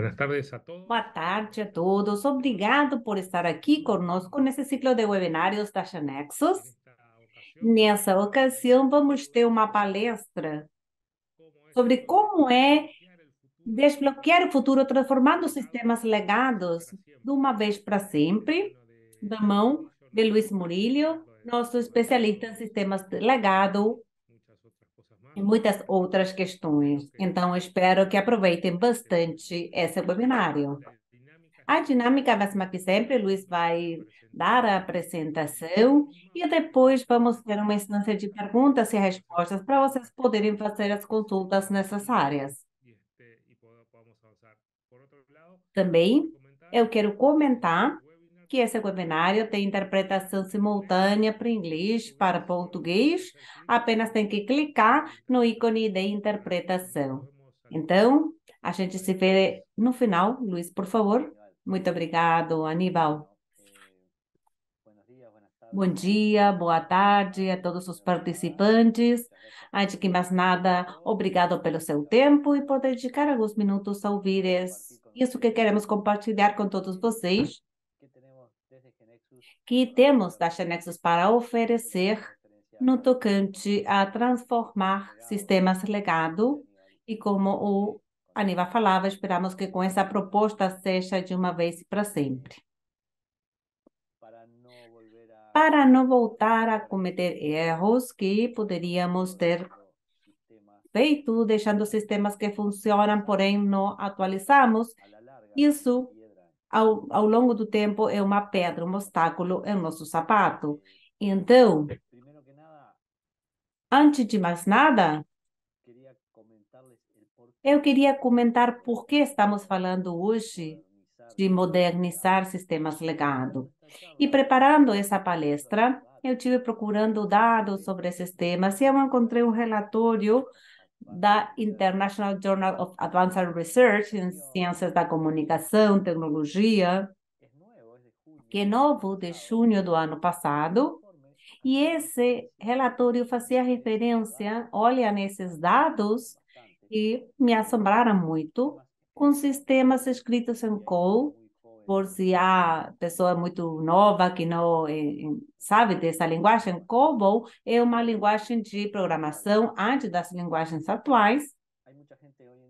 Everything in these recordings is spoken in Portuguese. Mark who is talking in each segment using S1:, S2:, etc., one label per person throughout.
S1: Buenas tardes a todos. Boa tarde a todos. Obrigado por estar aqui conosco nesse ciclo de webinários da Xanexos. Nessa ocasião, vamos ter uma palestra sobre como é desbloquear o futuro transformando sistemas legados de uma vez para sempre, da mão de Luiz Murillo, nosso especialista em sistemas legado e muitas outras questões. Então, espero que aproveitem bastante esse webinário. É, a dinâmica é a mesma que sempre, Luiz vai dar a apresentação e depois vamos ter uma instância de perguntas e respostas para vocês poderem fazer as consultas necessárias. Também eu quero comentar que esse webinário tem interpretação simultânea para inglês, para português. Apenas tem que clicar no ícone de interpretação. Então, a gente se vê no final. Luiz, por favor. Muito obrigado, Aníbal. Bom dia, boa tarde a todos os participantes. Antes que mais nada, obrigado pelo seu tempo e por dedicar alguns minutos a ouvir isso que queremos compartilhar com todos vocês que temos da Xenexus para oferecer no tocante a transformar sistemas legado e como o Aníbal falava, esperamos que com essa proposta seja de uma vez para sempre. Para não voltar a cometer erros que poderíamos ter feito, deixando sistemas que funcionam, porém não atualizamos, isso ao, ao longo do tempo é uma pedra, um obstáculo, é o nosso sapato. Então, antes de mais nada, eu queria comentar por que estamos falando hoje de modernizar sistemas legado. E preparando essa palestra, eu tive procurando dados sobre esses temas e eu encontrei um relatório da International Journal of Advanced Research em Ciências da Comunicação, Tecnologia, que é novo de junho do ano passado. E esse relatório fazia referência, olha nesses dados, que me assombraram muito, com sistemas escritos em Go por se há pessoa muito nova que não eh, sabe dessa linguagem, COBOL é uma linguagem de programação antes das linguagens atuais.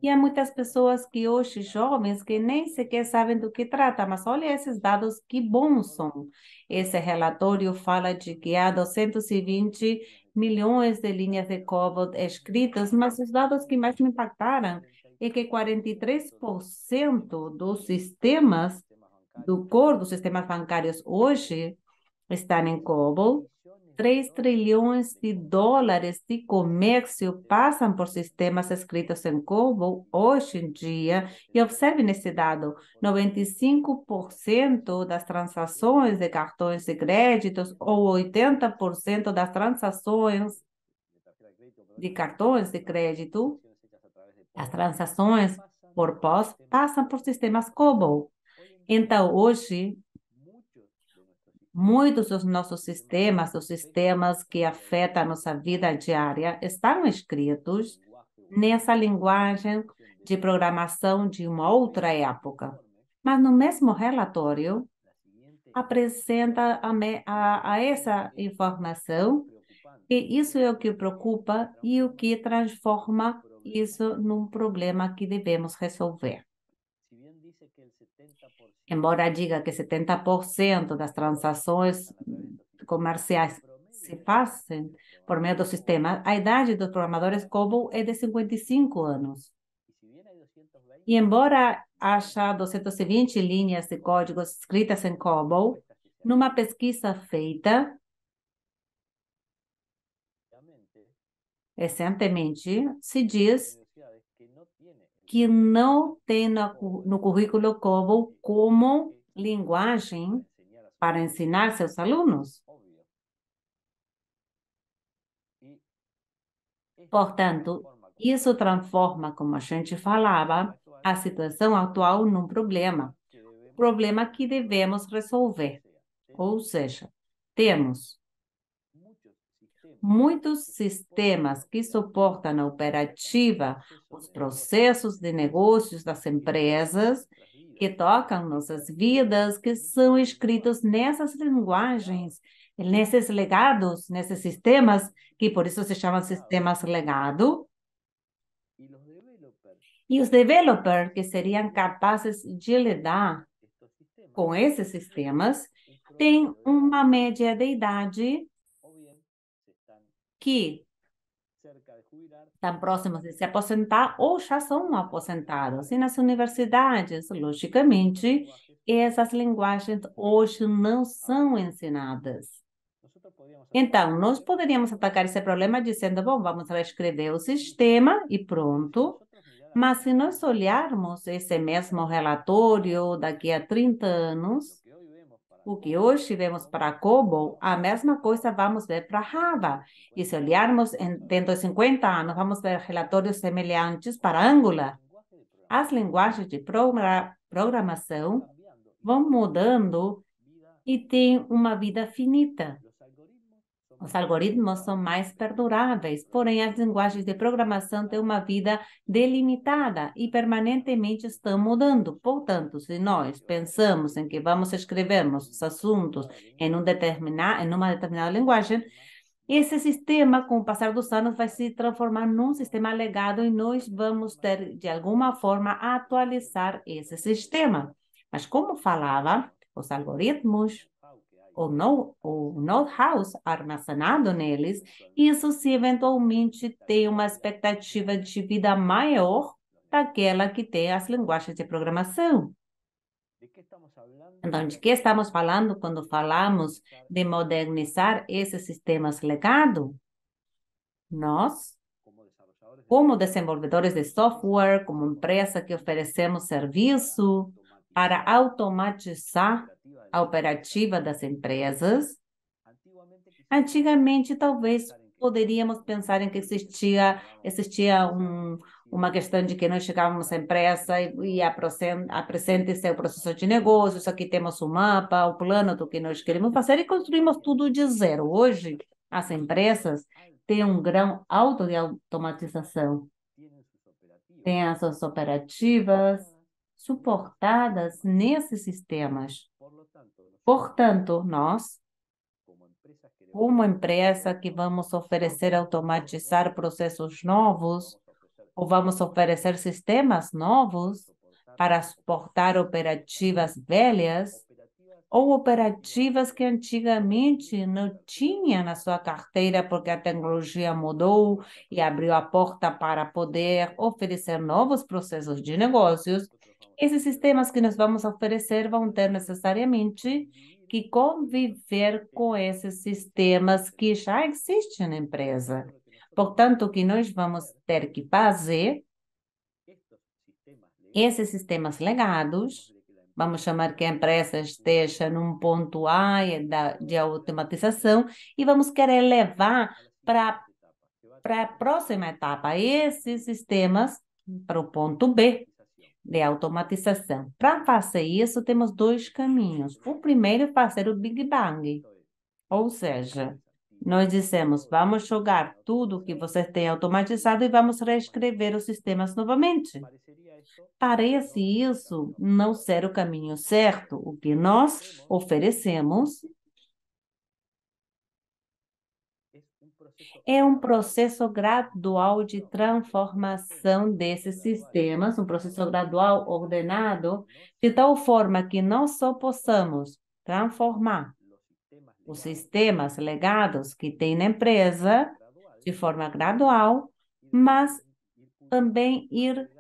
S1: E há muitas pessoas que hoje, jovens, que nem sequer sabem do que trata, mas olha esses dados que bons são. Esse relatório fala de que há 220 milhões de linhas de COBOL escritas, mas os dados que mais me impactaram é que 43% dos sistemas do core dos sistemas bancários hoje estão em COBOL. 3 trilhões de dólares de comércio passam por sistemas escritos em COBOL hoje em dia. E observe nesse dado: 95% das transações de cartões de créditos ou 80% das transações de cartões de crédito, as transações por pós, passam por sistemas COBOL. Então, hoje, muitos dos nossos sistemas, os sistemas que afetam a nossa vida diária, estão escritos nessa linguagem de programação de uma outra época. Mas no mesmo relatório, apresenta a, me, a, a essa informação e isso é o que preocupa e o que transforma isso num problema que devemos resolver. Embora diga que 70% das transações comerciais se fazem por meio do sistema, a idade dos programadores COBOL é de 55 anos. E embora haja 220 linhas de código escritas em COBOL, numa pesquisa feita recentemente, se diz que não tem no currículo COBO como linguagem para ensinar seus alunos. Portanto, isso transforma, como a gente falava, a situação atual num problema. Problema que devemos resolver. Ou seja, temos muitos sistemas que suportam a operativa, os processos de negócios das empresas, que tocam nossas vidas, que são escritos nessas linguagens, nesses legados, nesses sistemas, que por isso se chamam sistemas legado. E os developers, que seriam capazes de lidar com esses sistemas, têm uma média de idade que estão próximos de se aposentar ou já são aposentados. E nas universidades, logicamente, essas linguagens hoje não são ensinadas. Então, nós poderíamos atacar esse problema dizendo, bom, vamos reescrever o sistema e pronto. Mas se nós olharmos esse mesmo relatório daqui a 30 anos, o que hoje vemos para Kobo, a mesma coisa vamos ver para Java. E se olharmos em, dentro de 50 anos, vamos ver relatórios semelhantes para Angular. As linguagens de programação vão mudando e têm uma vida finita. Os algoritmos são mais perduráveis, porém as linguagens de programação têm uma vida delimitada e permanentemente estão mudando. Portanto, se nós pensamos em que vamos escrevermos os assuntos em, um determinar, em uma determinada linguagem, esse sistema, com o passar dos anos, vai se transformar num sistema legado e nós vamos ter, de alguma forma, atualizar esse sistema. Mas, como falava, os algoritmos ou, no, ou know House armazenado neles, isso se eventualmente tem uma expectativa de vida maior daquela que tem as linguagens de programação. Então, de que estamos falando quando falamos de modernizar esses sistemas legado? Nós, como desenvolvedores de software, como empresa que oferecemos serviço para automatizar a operativa das empresas. Antigamente, talvez poderíamos pensar em que existia, existia um, uma questão de que nós chegávamos à empresa e, e apresente seu processo de negócios, aqui temos o um mapa, o um plano do que nós queremos fazer e construímos tudo de zero. Hoje, as empresas têm um grau alto de automatização, têm as suas operativas suportadas nesses sistemas. Portanto, nós, como empresa que vamos oferecer automatizar processos novos, ou vamos oferecer sistemas novos para suportar operativas velhas, ou operativas que antigamente não tinha na sua carteira porque a tecnologia mudou e abriu a porta para poder oferecer novos processos de negócios, esses sistemas que nós vamos oferecer vão ter necessariamente que conviver com esses sistemas que já existem na empresa. Portanto, o que nós vamos ter que fazer, esses sistemas legados, vamos chamar que a empresa esteja num ponto A de automatização e vamos querer levar para para a próxima etapa esses sistemas para o ponto B de automatização. Para fazer isso, temos dois caminhos. O primeiro é fazer o Big Bang, ou seja, nós dissemos, vamos jogar tudo que você tem automatizado e vamos reescrever os sistemas novamente. Parece isso não ser o caminho certo. O que nós oferecemos é um processo gradual de transformação desses sistemas, um processo gradual ordenado, de tal forma que não só possamos transformar os sistemas legados que tem na empresa de forma gradual, mas também ir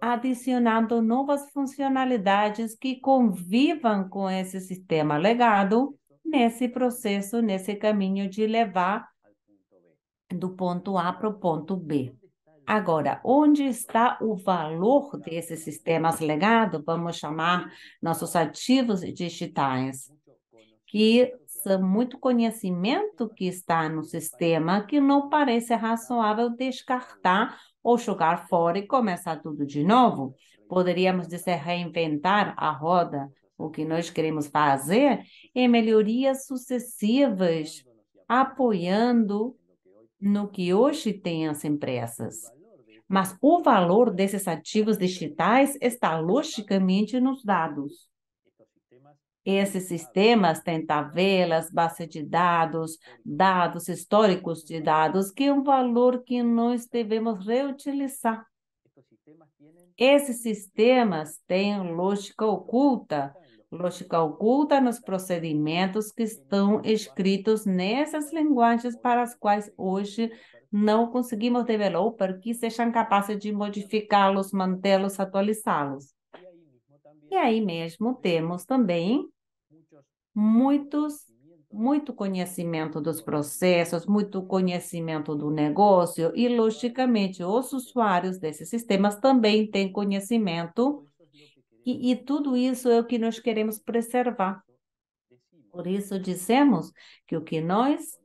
S1: adicionando novas funcionalidades que convivam com esse sistema legado nesse processo, nesse caminho de levar do ponto A para o ponto B. Agora, onde está o valor desses sistemas legado? Vamos chamar nossos ativos digitais, que são muito conhecimento que está no sistema que não parece razoável descartar ou jogar fora e começar tudo de novo. Poderíamos dizer reinventar a roda, o que nós queremos fazer, em melhorias sucessivas, apoiando no que hoje têm as empresas. Mas o valor desses ativos digitais está logicamente nos dados. Esses sistemas têm tabelas, base de dados, dados históricos de dados, que é um valor que nós devemos reutilizar. Esses sistemas têm lógica oculta lógica oculta nos procedimentos que estão escritos nessas linguagens para as quais hoje não conseguimos developer que sejam capazes de modificá-los, mantê-los, atualizá-los. E aí mesmo temos também muitos muito conhecimento dos processos, muito conhecimento do negócio e, logicamente, os usuários desses sistemas também têm conhecimento e, e tudo isso é o que nós queremos preservar. Por isso dizemos que o que nós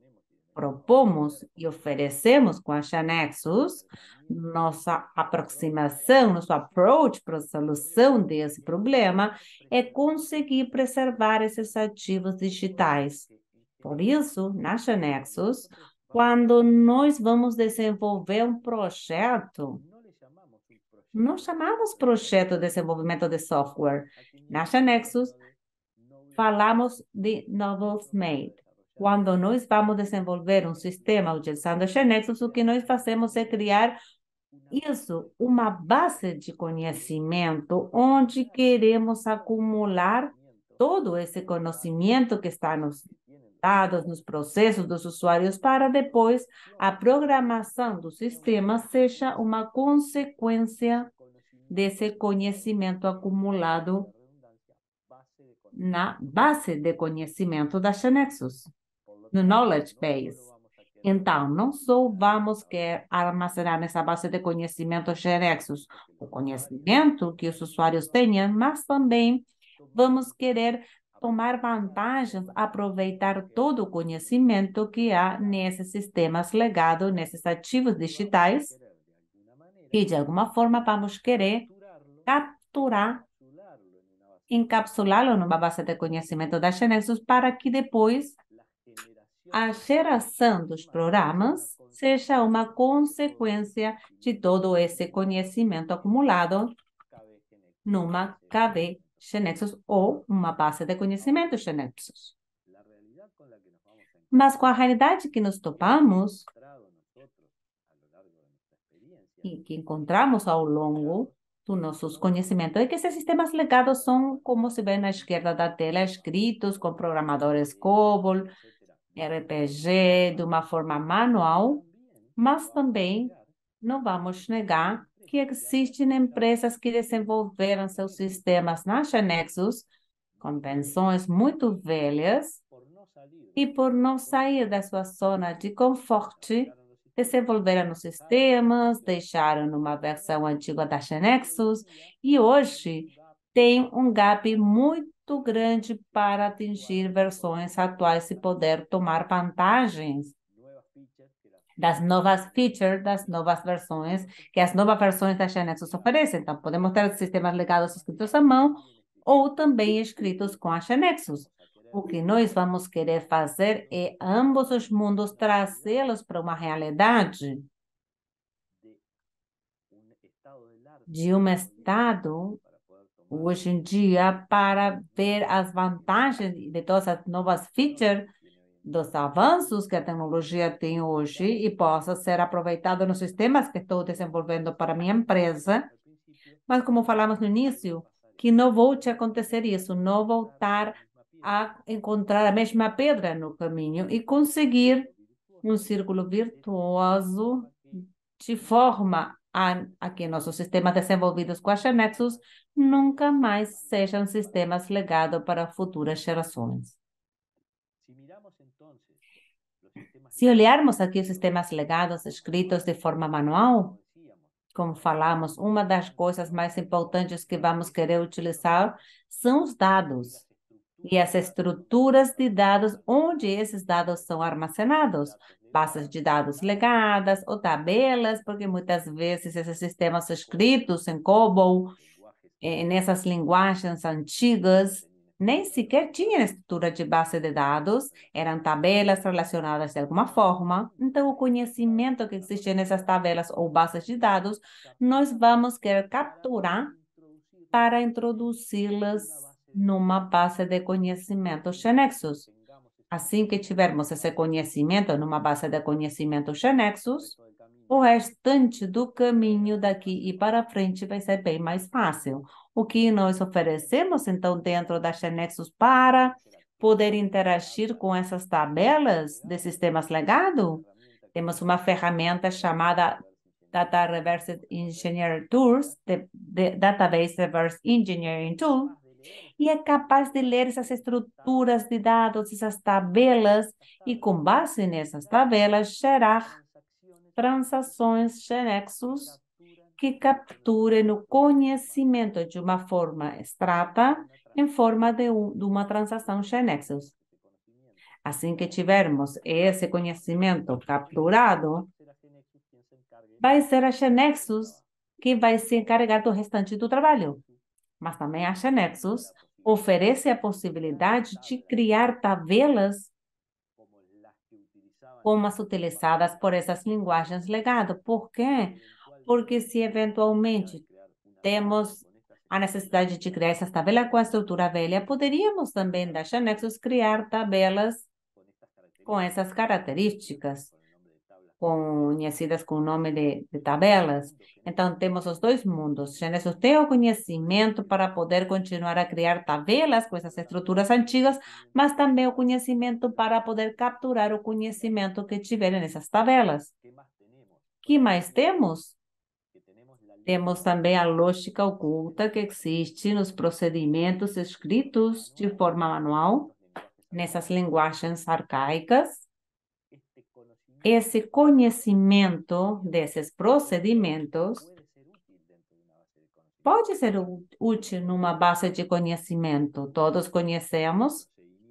S1: propomos e oferecemos com a Xanexus, nossa aproximação, nosso approach para a solução desse problema é conseguir preservar esses ativos digitais. Por isso, na Xanexus, quando nós vamos desenvolver um projeto, não chamamos projeto de desenvolvimento de software. Na Nexus, falamos de novels made. Quando nós vamos desenvolver um sistema utilizando a Nexus, o que nós fazemos é criar isso, uma base de conhecimento onde queremos acumular todo esse conhecimento que está nos nos processos dos usuários para depois a programação do sistema seja uma consequência desse conhecimento acumulado na base de conhecimento da Genexus, no Knowledge Base. Então, não só vamos querer armazenar nessa base de conhecimento Genexus o conhecimento que os usuários tenham, mas também vamos querer tomar vantagens, aproveitar todo o conhecimento que há nesses sistemas legados, nesses ativos digitais, e de alguma forma vamos querer capturar, encapsulá-lo numa base de conhecimento da Genexus para que depois a geração dos programas seja uma consequência de todo esse conhecimento acumulado numa KB Xenexos ou uma base de conhecimento Xenexos. Mas com a realidade que nos topamos e que encontramos ao longo dos nossos conhecimentos é que esses sistemas legados são, como se vê na esquerda da tela, escritos com programadores COBOL, RPG, de uma forma manual, mas também não vamos negar que existem empresas que desenvolveram seus sistemas na Xenexus, convenções muito velhas, e por não sair da sua zona de conforto, desenvolveram os sistemas, deixaram uma versão antiga da Xenexus e hoje tem um gap muito grande para atingir versões atuais e poder tomar vantagens das novas features, das novas versões que as novas versões da Genesis oferecem. Então, podemos ter sistemas legados escritos à mão ou também escritos com a Genexus. O que nós vamos querer fazer é ambos os mundos trazê-los para uma realidade de um estado hoje em dia para ver as vantagens de todas as novas features dos avanços que a tecnologia tem hoje e possa ser aproveitado nos sistemas que estou desenvolvendo para minha empresa. Mas como falamos no início, que não volte a acontecer isso, não voltar a encontrar a mesma pedra no caminho e conseguir um círculo virtuoso de forma a, a que nossos sistemas desenvolvidos com a Nexus nunca mais sejam sistemas legados para futuras gerações. Se olharmos aqui os sistemas legados escritos de forma manual, como falamos, uma das coisas mais importantes que vamos querer utilizar são os dados e as estruturas de dados onde esses dados são armazenados, bases de dados legadas ou tabelas, porque muitas vezes esses sistemas escritos em COBOL, eh, nessas linguagens antigas, nem sequer tinha estrutura de base de dados, eram tabelas relacionadas de alguma forma. Então, o conhecimento que existe nessas tabelas ou bases de dados, nós vamos querer capturar para introduzi-las numa base de conhecimentos Genexus. Assim que tivermos esse conhecimento numa base de conhecimentos Genexus, o restante do caminho daqui e para frente vai ser bem mais fácil o que nós oferecemos, então, dentro da Xenexus para poder interagir com essas tabelas de sistemas legado. Temos uma ferramenta chamada Data Reverse Engineering Tools, de, de Database Reverse Engineering Tool, e é capaz de ler essas estruturas de dados, essas tabelas, e com base nessas tabelas, gerar transações Xenexus que capture no conhecimento de uma forma extrata em forma de, um, de uma transação Xenexus. Assim que tivermos esse conhecimento capturado, vai ser a Xenexus que vai se encarregar do restante do trabalho. Mas também a Xenexus oferece a possibilidade de criar tabelas como as utilizadas por essas linguagens legado. Por quê? porque se eventualmente temos a necessidade de criar essas tabelas com a estrutura velha, poderíamos também da Xanexos criar tabelas com essas características, conhecidas com o nome de, de tabelas. Então, temos os dois mundos. Xanexos tem o conhecimento para poder continuar a criar tabelas com essas estruturas antigas, mas também o conhecimento para poder capturar o conhecimento que tiverem nessas tabelas. O que mais temos? Temos também a lógica oculta que existe nos procedimentos escritos de forma manual, nessas linguagens arcaicas. Esse conhecimento desses procedimentos pode ser útil numa base de conhecimento. Todos conhecemos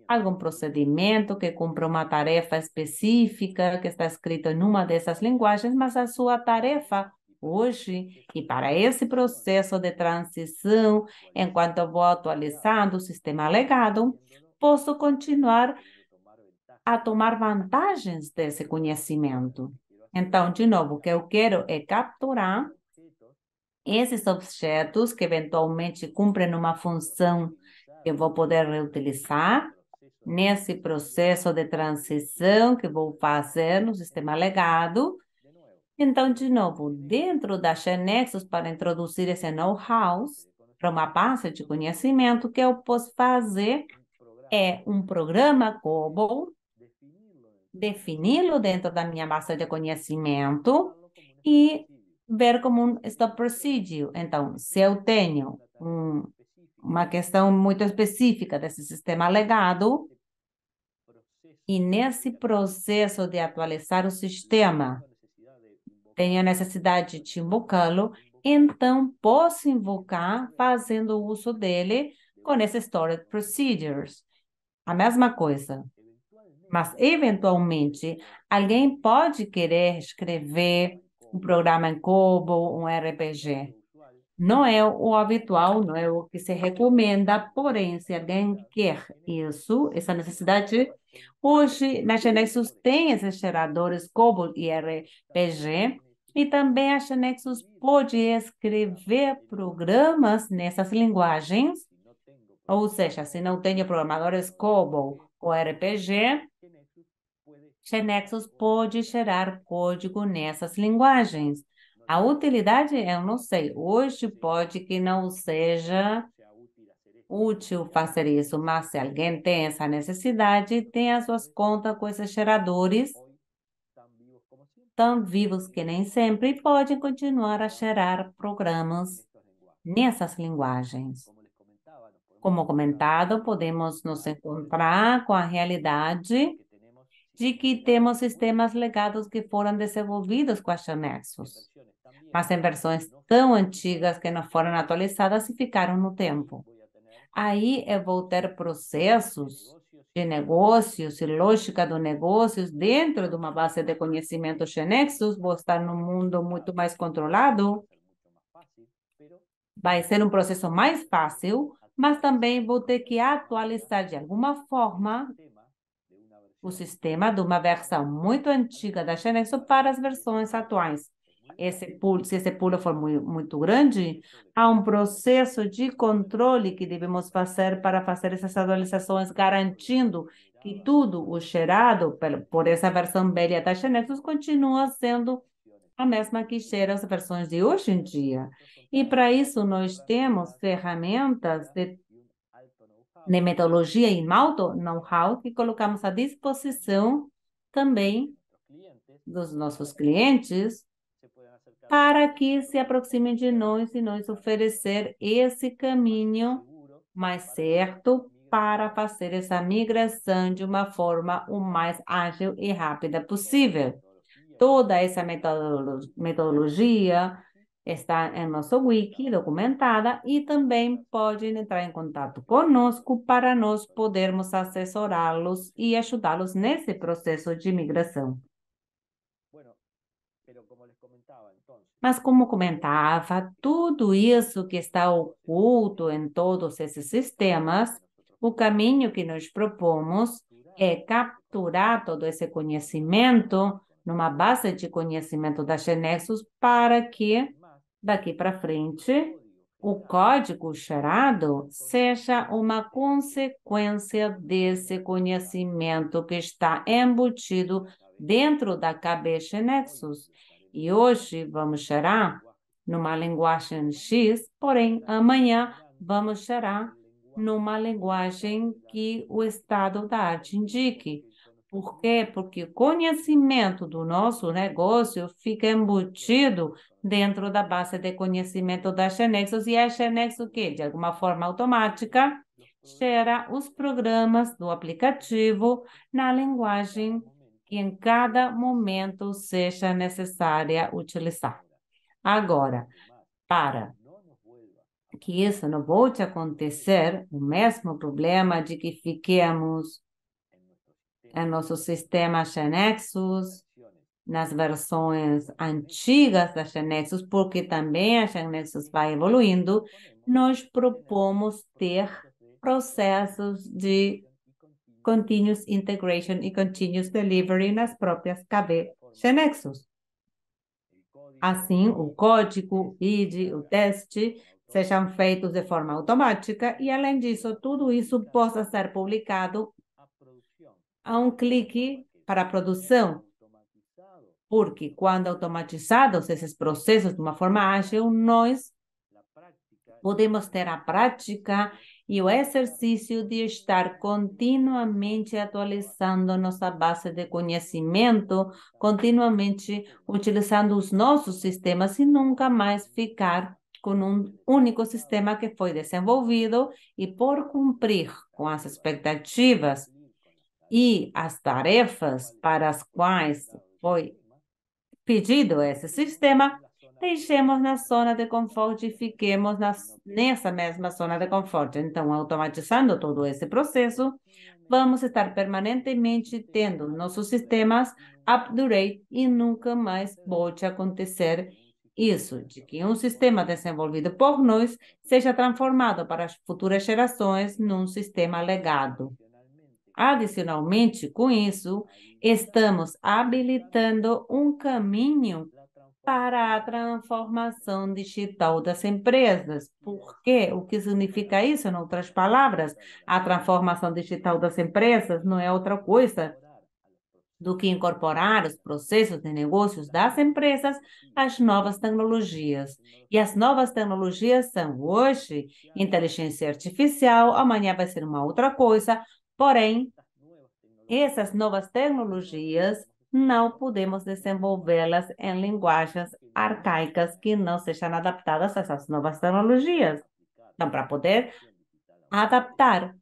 S1: algum procedimento que cumpre uma tarefa específica que está escrito em uma dessas linguagens, mas a sua tarefa hoje e para esse processo de transição, enquanto vou atualizando o sistema legado, posso continuar a tomar vantagens desse conhecimento. Então, de novo, o que eu quero é capturar esses objetos que eventualmente cumprem uma função que eu vou poder reutilizar nesse processo de transição que vou fazer no sistema legado então, de novo, dentro das Xenexus, para introduzir esse know-how para uma base de conhecimento, o que eu posso fazer é um programa Cobol, defini-lo dentro da minha base de conhecimento e ver como um stop procedure. Então, se eu tenho um, uma questão muito específica desse sistema legado, e nesse processo de atualizar o sistema, tenho a necessidade de invocá-lo, então posso invocar fazendo uso dele com esses stored procedures. A mesma coisa. Mas, eventualmente, alguém pode querer escrever um programa em Cobo, um RPG. Não é o habitual, não é o que se recomenda, porém, se alguém quer isso, essa necessidade, hoje na Genesis tem esses geradores Cobol e RPG e também a Xenexus pode escrever programas nessas linguagens, ou seja, se não tem programadores COBOL ou RPG, Xenexus pode gerar código nessas linguagens. A utilidade, eu não sei, hoje pode que não seja útil fazer isso, mas se alguém tem essa necessidade, tem as suas contas com esses geradores tão vivos que nem sempre e podem continuar a gerar programas nessas linguagens. Como comentado, podemos nos encontrar com a realidade de que temos sistemas legados que foram desenvolvidos com a anexos, mas em versões tão antigas que não foram atualizadas e ficaram no tempo. Aí eu vou ter processos de negócios e lógica dos negócios dentro de uma base de conhecimento genexos, vou estar num mundo muito mais controlado, vai ser um processo mais fácil, mas também vou ter que atualizar de alguma forma o sistema de uma versão muito antiga da Genexo para as versões atuais esse pulo, se esse pulo for muito, muito grande, há um processo de controle que devemos fazer para fazer essas atualizações, garantindo que tudo o cheirado por essa versão velha da continua sendo a mesma que cheira as versões de hoje em dia. E para isso nós temos ferramentas de, de metodologia e know-how que colocamos à disposição também dos nossos clientes para que se aproximem de nós e nos oferecer esse caminho mais certo para fazer essa migração de uma forma o mais ágil e rápida possível. Toda essa metodologia está em nosso wiki documentada e também podem entrar em contato conosco para nós podermos assessorá-los e ajudá-los nesse processo de migração. Mas, como comentava, tudo isso que está oculto em todos esses sistemas, o caminho que nos propomos é capturar todo esse conhecimento numa base de conhecimento da Genexus para que, daqui para frente, o código gerado seja uma consequência desse conhecimento que está embutido dentro da cabeça Nexus e hoje vamos chorar numa linguagem X, porém amanhã vamos chorar numa linguagem que o estado da arte indique. Por quê? Porque o conhecimento do nosso negócio fica embutido dentro da base de conhecimento das Xenexos, e a Xenexos, que, de alguma forma automática, gera os programas do aplicativo na linguagem que em cada momento seja necessária utilizar. Agora, para que isso não volte a acontecer, o mesmo problema de que fiquemos em nosso sistema Genexus, nas versões antigas da Genexus, porque também a Genexus vai evoluindo, nós propomos ter processos de continuous integration e continuous delivery nas próprias KB Xenexus. Assim, o código, o feed, o teste sejam feitos de forma automática e, além disso, tudo isso possa ser publicado a um clique para a produção, porque quando automatizados esses processos de uma forma ágil, nós podemos ter a prática e o exercício de estar continuamente atualizando nossa base de conhecimento, continuamente utilizando os nossos sistemas e nunca mais ficar com um único sistema que foi desenvolvido e por cumprir com as expectativas e as tarefas para as quais foi pedido esse sistema, deixemos na zona de conforto e fiquemos nas, nessa mesma zona de conforto. Então, automatizando todo esse processo, vamos estar permanentemente tendo nossos sistemas up to date e nunca mais pode acontecer isso, de que um sistema desenvolvido por nós seja transformado para as futuras gerações num sistema legado. Adicionalmente, com isso, estamos habilitando um caminho para a transformação digital das empresas. Por quê? O que significa isso? Em outras palavras, a transformação digital das empresas não é outra coisa do que incorporar os processos de negócios das empresas às novas tecnologias. E as novas tecnologias são hoje inteligência artificial, amanhã vai ser uma outra coisa, porém, essas novas tecnologias não podemos desenvolvê-las em linguagens arcaicas que não sejam adaptadas a essas novas tecnologias. Então, para poder adaptar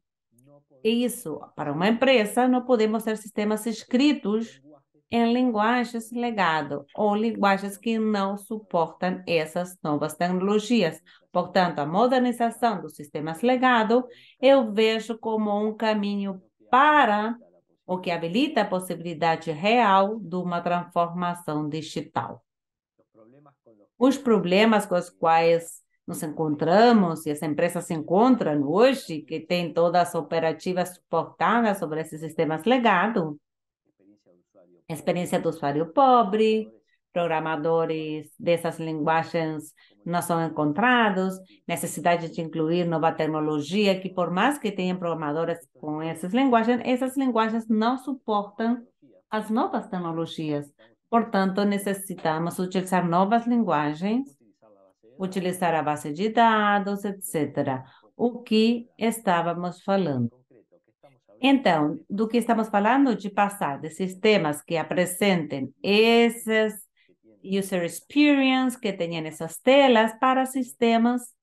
S1: isso para uma empresa, não podemos ter sistemas escritos em linguagens legado ou linguagens que não suportam essas novas tecnologias. Portanto, a modernização dos sistemas legado eu vejo como um caminho para o que habilita a possibilidade real de uma transformação digital. Os problemas com os quais nos encontramos e as empresas se encontram hoje, que têm todas as operativas suportadas sobre esses sistemas legado, experiência do usuário pobre, programadores dessas linguagens não são encontrados, necessidade de incluir nova tecnologia, que por mais que tenham programadores com essas linguagens, essas linguagens não suportam as novas tecnologias. Portanto, necessitamos utilizar novas linguagens, utilizar a base de dados, etc. O que estávamos falando. Então, do que estamos falando? De passar de sistemas que apresentem esses user experience que tenham essas telas para sistemas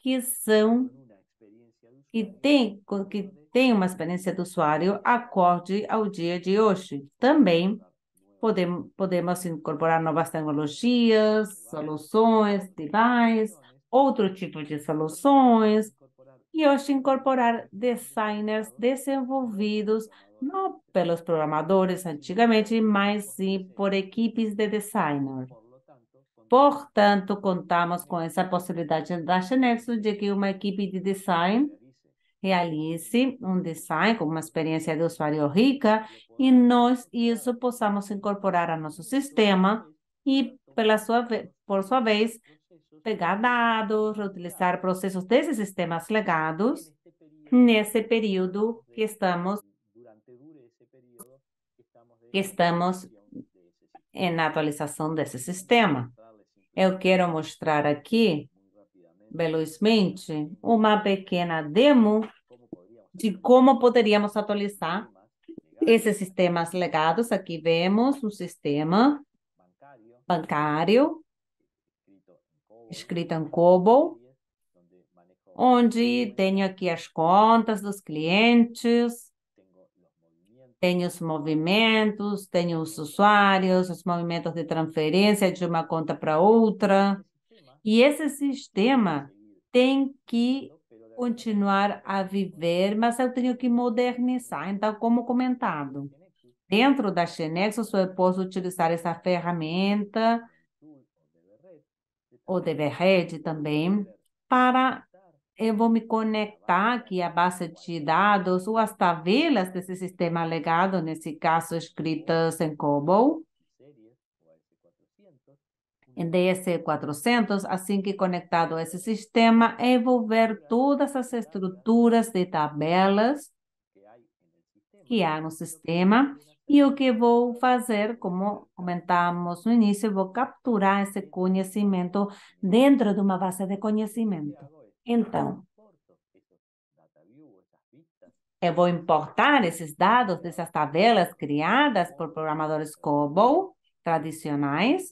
S1: que são que tem que tem uma experiência do usuário acorde ao dia de hoje. Também é podemos podemos incorporar novas tecnologias, soluções, é devices, né? outro tipo de soluções e hoje incorporar designers né? desenvolvidos não pelos programadores antigamente, mas sim por equipes de designer. Portanto, contamos com essa possibilidade da Genexo de que uma equipe de design realize um design com uma experiência de usuário rica e nós isso possamos incorporar a nosso sistema e, pela sua, por sua vez, pegar dados, reutilizar processos desses sistemas legados nesse período que estamos estamos na atualização desse sistema. Eu quero mostrar aqui, velozmente, uma pequena demo de como poderíamos atualizar esses sistemas legados. Aqui vemos o sistema bancário, escrito em COBOL, onde tenho aqui as contas dos clientes, tem os movimentos, tem os usuários, os movimentos de transferência de uma conta para outra. E esse sistema tem que continuar a viver, mas eu tenho que modernizar. Então, como comentado, dentro da Xenex, eu posso utilizar essa ferramenta, ou DVRed também, para eu vou me conectar aqui à base de dados ou às tabelas desse sistema legado, nesse caso escritas em COBOL, em DS400, assim que conectado a esse sistema, eu vou ver todas as estruturas de tabelas que há no sistema e o que vou fazer, como comentamos no início, vou capturar esse conhecimento dentro de uma base de conhecimento. Então, então, eu vou importar esses dados dessas tabelas criadas por programadores COBOL tradicionais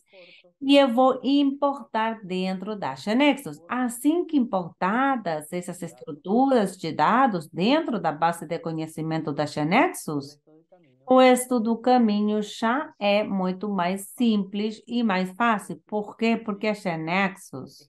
S1: e eu vou importar dentro da Genexus. Assim que importadas essas estruturas de dados dentro da base de conhecimento da Genexus, o estudo do caminho já é muito mais simples e mais fácil. Por quê? Porque a Genexus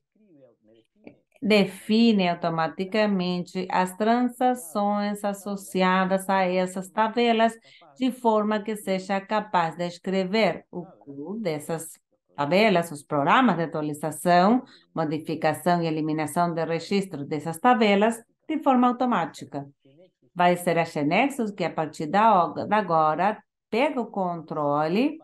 S1: define automaticamente as transações associadas a essas tabelas de forma que seja capaz de escrever o cu dessas tabelas, os programas de atualização, modificação e eliminação de registro dessas tabelas de forma automática. Vai ser a Genexus que, a partir da agora, pega o controle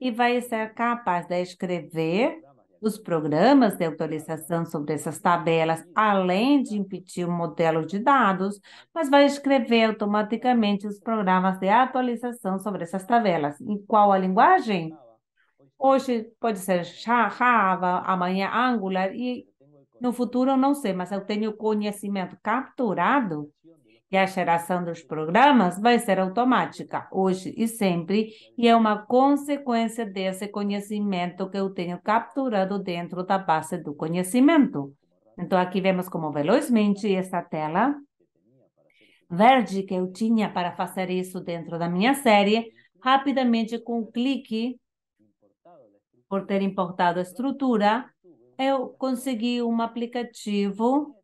S1: e vai ser capaz de escrever os programas de autorização sobre essas tabelas, além de impedir o modelo de dados, mas vai escrever automaticamente os programas de atualização sobre essas tabelas. Em qual a linguagem? Hoje pode ser Java, amanhã Angular e no futuro eu não sei, mas eu tenho conhecimento capturado e a geração dos programas vai ser automática, hoje e sempre, e é uma consequência desse conhecimento que eu tenho capturado dentro da base do conhecimento. Então, aqui vemos como velozmente essa tela verde que eu tinha para fazer isso dentro da minha série, rapidamente com um clique, por ter importado a estrutura, eu consegui um aplicativo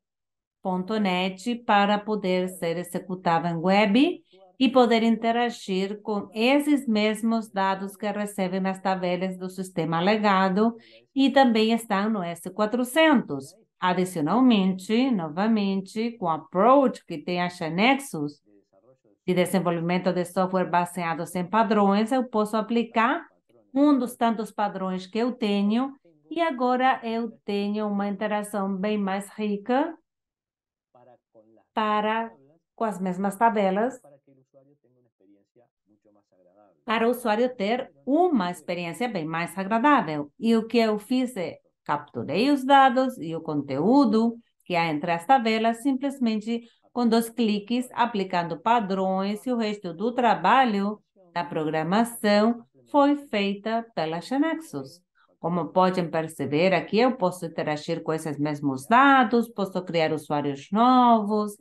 S1: net para poder ser executada em web e poder interagir com esses mesmos dados que recebem nas tabelas do sistema legado e também estão no S400. Adicionalmente, novamente, com o approach que tem a anexos de desenvolvimento de software baseados em padrões, eu posso aplicar um dos tantos padrões que eu tenho e agora eu tenho uma interação bem mais rica para com as mesmas tabelas para o usuário ter uma experiência bem mais agradável. E o que eu fiz é capturei os dados e o conteúdo que há entre as tabelas simplesmente com dois cliques, aplicando padrões e o resto do trabalho da programação foi feita pela Xanaxos. Como podem perceber aqui, eu posso interagir com esses mesmos dados, posso criar usuários novos,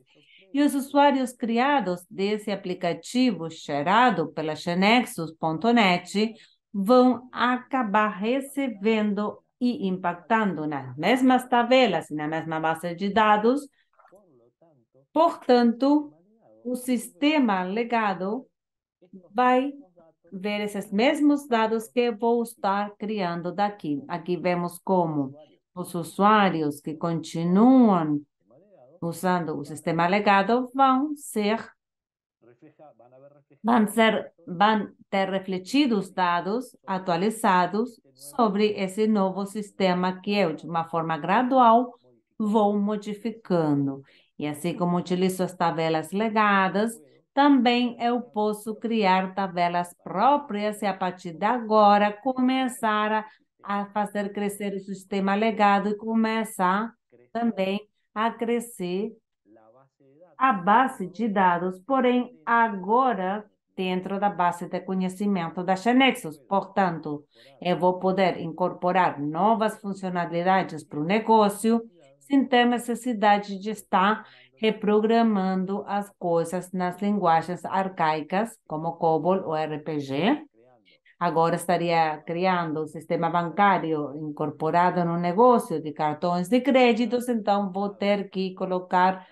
S1: e os usuários criados desse aplicativo gerado pela Genexus.net vão acabar recebendo e impactando nas mesmas tabelas e na mesma base de dados. Portanto, o sistema legado vai ver esses mesmos dados que eu vou estar criando daqui. Aqui vemos como os usuários que continuam usando o sistema legado, vão ser vão ser vão ter refletidos dados atualizados sobre esse novo sistema que eu de uma forma gradual vou modificando. E assim como utilizo as tabelas legadas, também eu posso criar tabelas próprias e a partir de agora começar a, a fazer crescer o sistema legado e começar também a crescer a base de dados, porém agora dentro da base de conhecimento da Genexus. Portanto, eu vou poder incorporar novas funcionalidades para o negócio sem ter necessidade de estar reprogramando as coisas nas linguagens arcaicas, como COBOL ou RPG, agora estaria criando um sistema bancário incorporado no negócio de cartões de créditos, então vou ter que colocar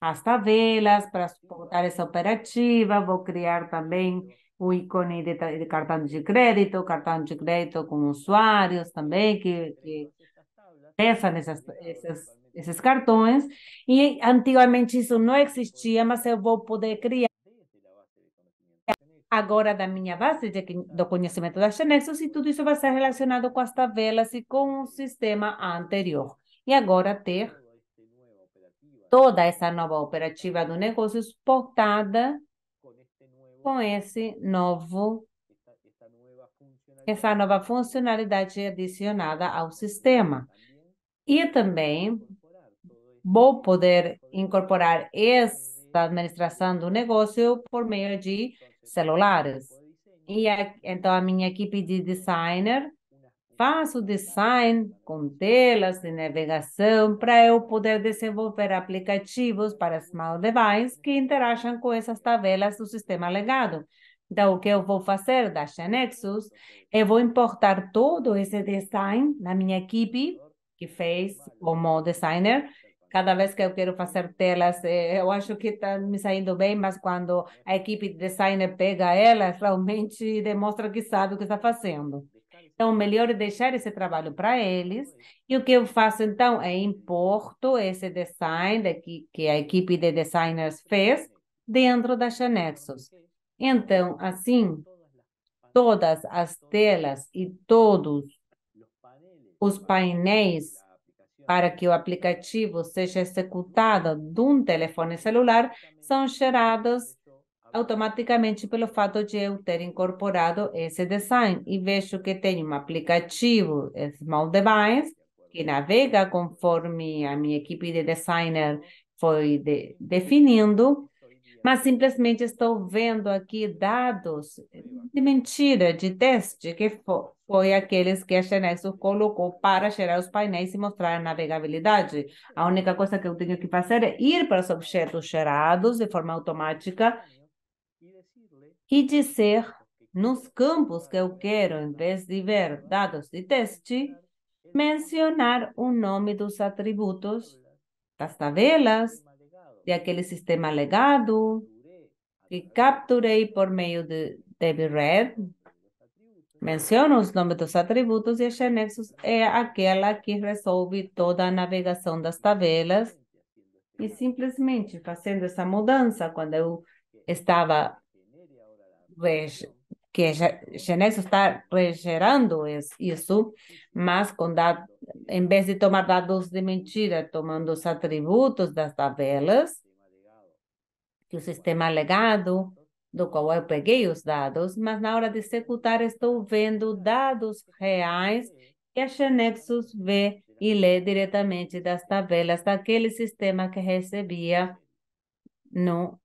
S1: as tabelas para suportar essa operativa, vou criar também o ícone de, de cartão de crédito, cartão de crédito com usuários também que, que peçam essas, essas, esses cartões. E antigamente isso não existia, mas eu vou poder criar agora da minha base de, do conhecimento das Genexus e tudo isso vai ser relacionado com as tabelas e com o sistema anterior. E agora ter toda essa nova operativa do negócio exportada com esse novo essa nova funcionalidade adicionada ao sistema. E também vou poder incorporar essa administração do negócio por meio de celulares. Né? E a, então a minha equipe de designer faz o design com telas de navegação para eu poder desenvolver aplicativos para smart devices que interagem com essas tabelas do sistema legado. Então, o que eu vou fazer da Xanexus? Eu vou importar todo esse design na minha equipe, que fez como designer, cada vez que eu quero fazer telas, eh, eu acho que está me saindo bem, mas quando a equipe de designer pega elas, realmente demonstra que sabe o que está fazendo. Então, melhor é deixar esse trabalho para eles. E o que eu faço, então, é importo esse design daqui, que a equipe de designers fez dentro da Xanexos. Então, assim, todas as telas e todos os painéis para que o aplicativo seja executado de um telefone celular são geradas automaticamente pelo fato de eu ter incorporado esse design. E vejo que tenho um aplicativo é Small Device que navega conforme a minha equipe de designer foi de, definindo, mas simplesmente estou vendo aqui dados de mentira, de teste, que, for, foi aqueles que a Genexus colocou para gerar os painéis e mostrar a navegabilidade. A única coisa que eu tenho que fazer é ir para os objetos gerados de forma automática e dizer nos campos que eu quero, em vez de ver dados de teste, mencionar o nome dos atributos das tabelas, de aquele sistema legado que capturei por meio de DebiRed, menciona os nomes dos atributos e este anexo é aquela que resolve toda a navegação das tabelas. E simplesmente fazendo essa mudança, quando eu estava que Genexo está regerando isso, mas com em vez de tomar dados de mentira, tomando os atributos das tabelas, que o sistema legado do qual eu peguei os dados, mas na hora de executar estou vendo dados reais que a Xenexus vê e lê diretamente das tabelas daquele sistema que recebia no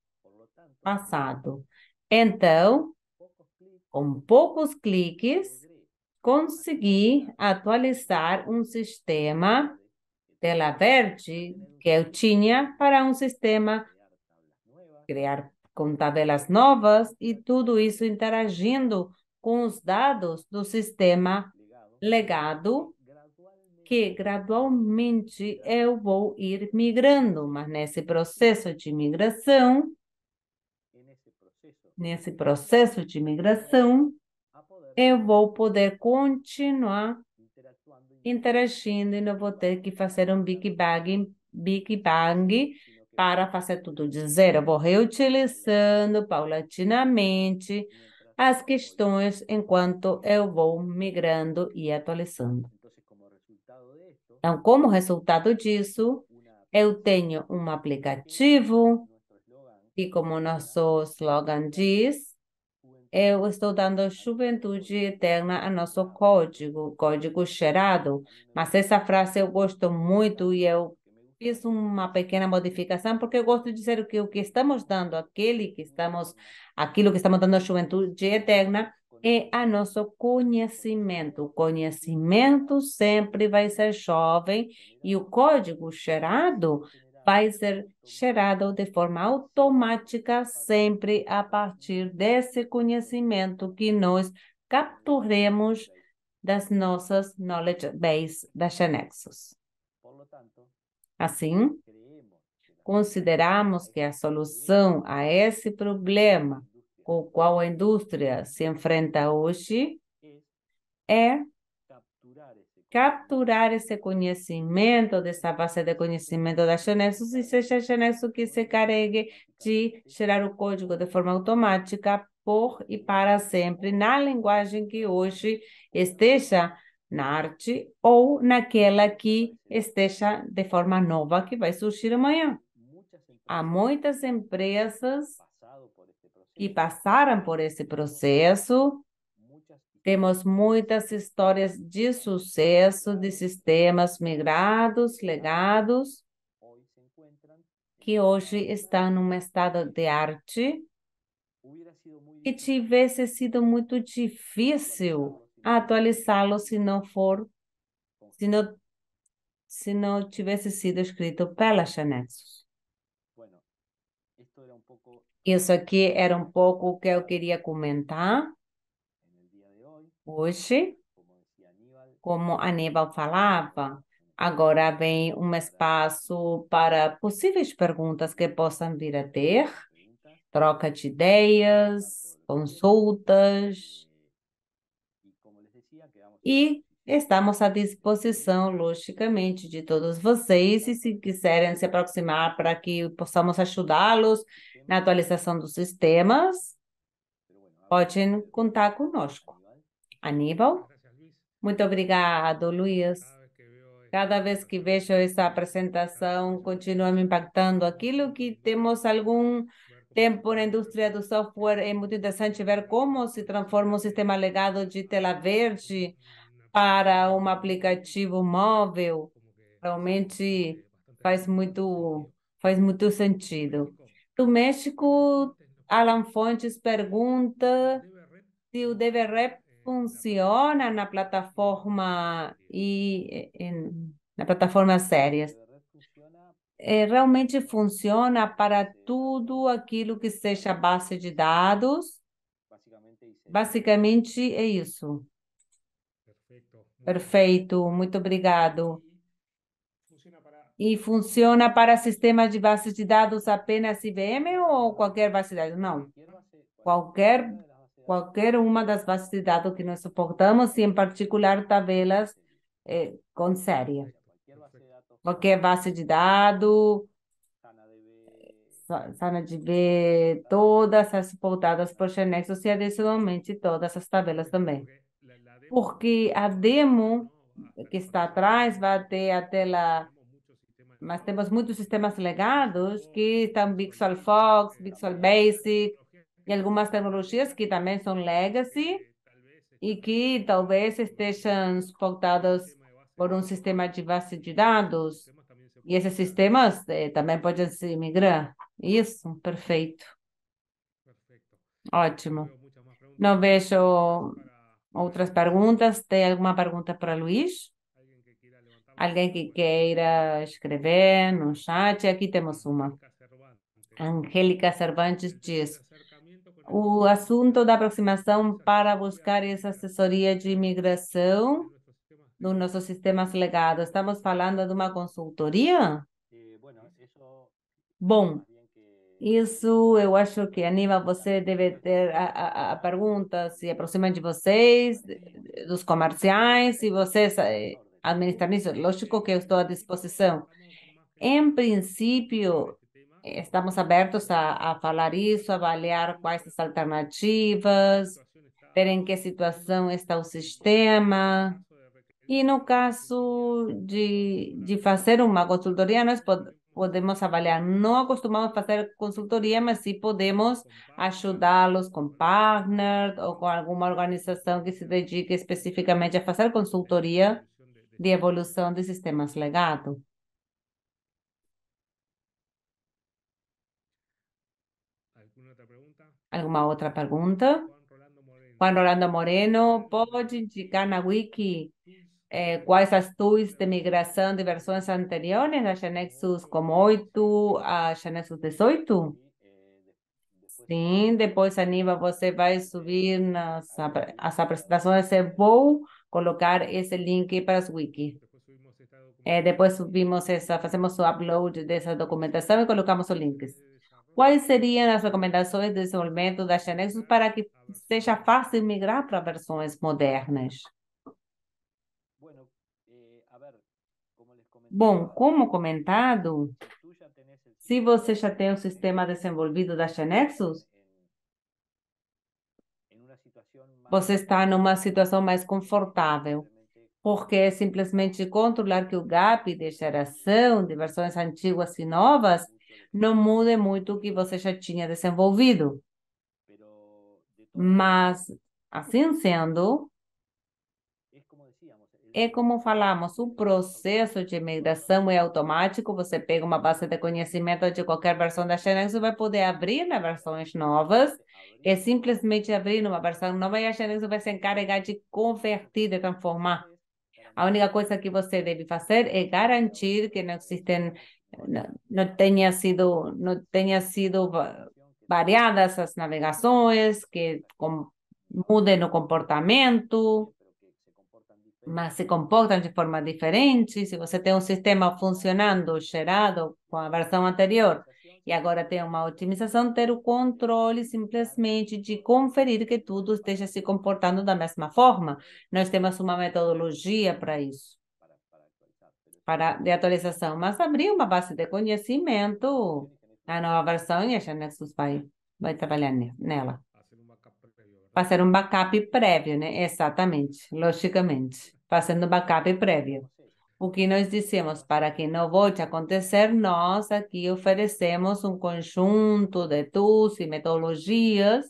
S1: passado. Então, com poucos cliques, consegui atualizar um sistema tela verde que eu tinha para um sistema criar com tabelas novas e tudo isso interagindo com os dados do sistema legado, que gradualmente eu vou ir migrando, mas nesse processo de migração, nesse processo de migração, eu vou poder continuar interagindo e não vou ter que fazer um Big Bang, Big Bang para fazer tudo de zero. Vou reutilizando paulatinamente as questões enquanto eu vou migrando e atualizando. Então, como resultado disso, então, eu tenho um aplicativo e, como nosso slogan então, diz, eu estou dando é juventude eterna ao nosso código, código cheirado. Então, Mas essa frase eu gosto muito e eu fiz uma pequena modificação porque eu gosto de dizer que o que estamos dando, aquele que estamos, aquilo que estamos dando à juventude eterna é a nosso conhecimento. O conhecimento sempre vai ser jovem e o código gerado vai ser gerado de forma automática sempre a partir desse conhecimento que nós capturemos das nossas knowledge base da Genexus. Por lo tanto, Assim, consideramos que a solução a esse problema com o qual a indústria se enfrenta hoje é capturar esse conhecimento, dessa base de conhecimento da Genesis e seja a Genesis que se carregue de gerar o código de forma automática por e para sempre, na linguagem que hoje esteja na arte ou naquela que esteja de forma nova que vai surgir amanhã. Há muitas empresas que passaram por esse processo. Temos muitas histórias de sucesso de sistemas migrados, legados, que hoje estão num estado de arte que tivesse sido muito difícil atualizá-lo se não for, se não, se não tivesse sido escrito pelas anexos. Isso aqui era um pouco o que eu queria comentar hoje. Como eh, Aníbal falava, agora eh, vem um espaço para possíveis perguntas que possam vir a ter, troca de ideias, consultas e estamos à disposição, logicamente, de todos vocês. E se quiserem se aproximar para que possamos ajudá-los na atualização dos sistemas, podem contar conosco. Aníbal? Muito obrigado, Luiz. Cada vez que vejo essa apresentação, continua me impactando aquilo que temos algum tempo na indústria do software, é muito interessante ver como se transforma um sistema legado de tela verde para um aplicativo móvel. Realmente faz muito, faz muito sentido. Do México, Alan Fontes pergunta se o DVRep funciona na plataforma e em, na plataforma séries. É, realmente funciona para tudo aquilo que seja base de dados. Basicamente é isso. Perfeito, muito obrigado. E funciona para sistemas de bases de dados apenas IBM ou qualquer base de dados? Não. Qualquer, qualquer uma das bases de dados que nós suportamos, e em particular tabelas é, com série qualquer base de dados, sana de ver todas as portadas por genexos e adicionalmente todas as tabelas também. Porque a demo que está atrás vai ter a tela, mas temos muitos sistemas legados que estão Visual Fox, Visual Basic e algumas tecnologias que também são legacy e que talvez estejam portadas por um sistema de base de dados, e esses sistemas eh, também podem se migrar. Isso, perfeito. Ótimo. Não vejo outras perguntas. Tem alguma pergunta para Luiz? Alguém que queira escrever no chat? Aqui temos uma. Angélica Cervantes diz: o assunto da aproximação para buscar essa assessoria de imigração dos nossos sistemas legados? Estamos falando de uma consultoria? Bom, isso eu acho que, Aníbal, você deve ter a, a, a pergunta se aproxima de vocês, dos comerciais, se vocês eh, administram isso. Lógico que eu estou à disposição. Em princípio, estamos abertos a, a falar isso, avaliar quais as alternativas, ver em que situação está o sistema, e no caso de, de fazer uma consultoria, nós podemos avaliar. Não acostumamos a fazer consultoria, mas sim podemos ajudá-los com partners ou com alguma organização que se dedique especificamente a fazer consultoria de evolução de sistemas legado. Alguma outra pergunta? Juan Rolando Moreno, pode indicar na Wiki é, eh, quais as tools de migração de versões anteriores, da Genexus como 8, a Genexus 18? Sim, depois, Aníbal, você vai subir nas, as apresentações. Eu vou colocar esse link para as wikis. É, eh, depois subimos essa, fazemos o upload dessa documentação e colocamos os links. Quais seriam as recomendações de desenvolvimento da Genexus para que seja fácil migrar para versões modernas? Bom, como comentado, se você já tem o sistema desenvolvido da Genexus, você está numa situação mais confortável, porque é simplesmente controlar que o gap de geração de versões antigas e novas não mude muito o que você já tinha desenvolvido. Mas, assim sendo, é como falamos, o processo de migração é automático, você pega uma base de conhecimento de qualquer versão da Xerox, você vai poder abrir nas versões novas, é simplesmente abrir uma versão nova e a Xerox vai se encarregar de convertir, de transformar. A única coisa que você deve fazer é garantir que não existem, não, não tenha sido, não tenha sido variadas as navegações, que com, mudem o comportamento, mas se comportam de forma diferente. Se você tem um sistema funcionando, gerado com a versão anterior, e agora tem uma otimização, ter o controle simplesmente de conferir que tudo esteja se comportando da mesma forma. Nós temos uma metodologia para isso, para de atualização, mas abrir uma base de conhecimento na nova versão e a Genexus vai, vai trabalhar nela fazer um backup prévio, né? Exatamente, logicamente fazendo backup prévio. O que nós dissemos para que não volte a acontecer, nós aqui oferecemos um conjunto de tools e metodologias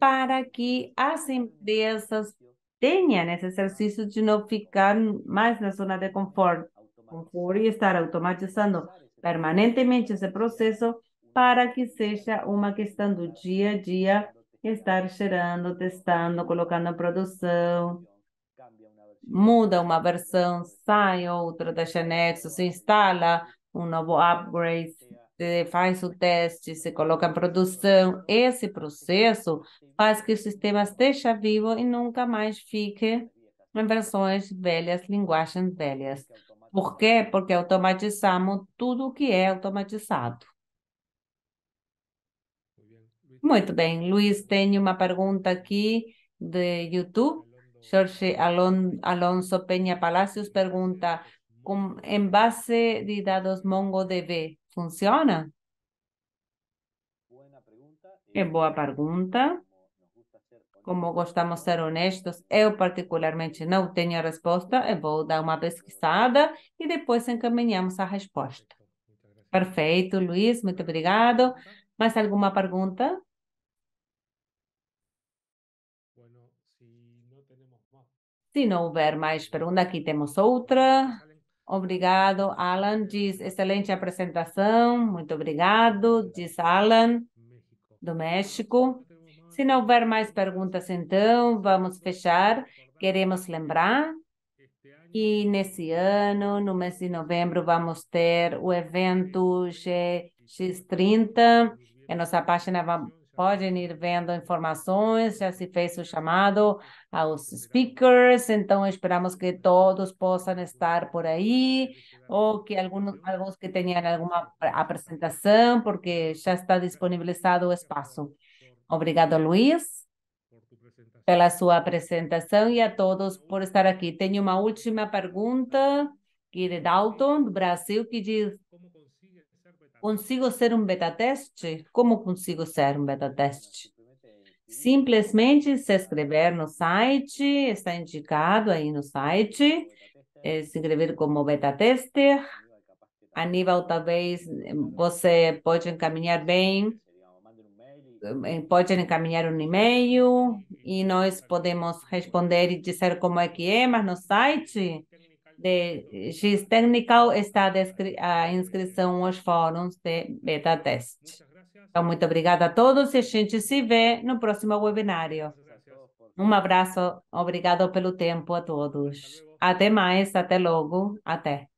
S1: para que as empresas tenham esse exercício de não ficar mais na zona de conforto, conforto e estar automatizando permanentemente esse processo para que seja uma questão do dia a dia estar gerando, testando, colocando em produção, muda uma versão, sai outra da Xenexo, se instala um novo upgrade, faz o teste, se coloca em produção. Esse processo faz que o sistema esteja vivo e nunca mais fique em versões velhas, linguagens velhas. Por quê? Porque automatizamos tudo o que é automatizado. Muito bem, Luiz, tem uma pergunta aqui de YouTube. Jorge Alon, Alonso Peña Palacios pergunta, com ¿en base de dados MongoDB funciona? Buena pregunta. É boa pergunta. Como gostamos de ser honestos, eu particularmente não tenho a resposta. Eu vou dar uma pesquisada e depois encaminhamos a resposta. Perfeito, Luiz, muito obrigado. Mais alguma pergunta? Se não houver mais pergunta, aqui temos outra. Obrigado, Alan. Diz excelente apresentação. Muito obrigado, diz Alan, do México. Se não houver mais perguntas, então vamos fechar. Queremos lembrar que nesse ano, no mês de novembro, vamos ter o evento GX30. Em nossa página podem ir vendo informações, já se fez o chamado aos speakers, então esperamos que todos possam estar por aí, ou que alguns, uhum. alguns que tenham alguma apresentação, porque já está disponibilizado o espaço. Obrigado, Luiz, pela sua apresentação e a todos por estar aqui. Tenho uma última pergunta, que de Dalton, do Brasil, que diz Consigo ser um beta teste? Como consigo ser um beta teste? Simplesmente se inscrever no site, está indicado aí no site, se inscrever como beta tester. Aníbal, talvez você pode encaminhar bem, pode encaminhar um e-mail e nós podemos responder e dizer como é que é, mas no site de X-Technical está a inscrição aos fóruns de beta test. Então, muito obrigada a todos e a gente se vê no próximo webinário. Um abraço, obrigado pelo tempo a todos. Até mais, até logo, até.